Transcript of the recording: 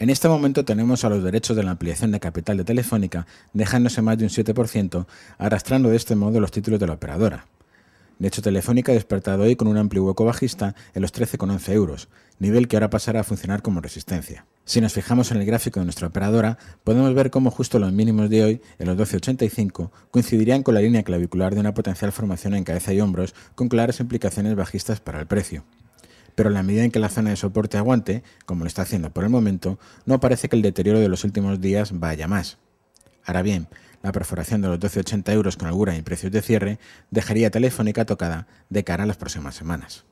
En este momento tenemos a los derechos de la ampliación de capital de Telefónica dejándose más de un 7%, arrastrando de este modo los títulos de la operadora. De hecho, Telefónica ha despertado hoy con un amplio hueco bajista en los 13,11 euros, nivel que ahora pasará a funcionar como resistencia. Si nos fijamos en el gráfico de nuestra operadora, podemos ver cómo justo los mínimos de hoy, en los 12,85, coincidirían con la línea clavicular de una potencial formación en cabeza y hombros, con claras implicaciones bajistas para el precio pero en la medida en que la zona de soporte aguante, como lo está haciendo por el momento, no parece que el deterioro de los últimos días vaya más. Ahora bien, la perforación de los 12,80 euros con alguna en precios de cierre dejaría Telefónica tocada de cara a las próximas semanas.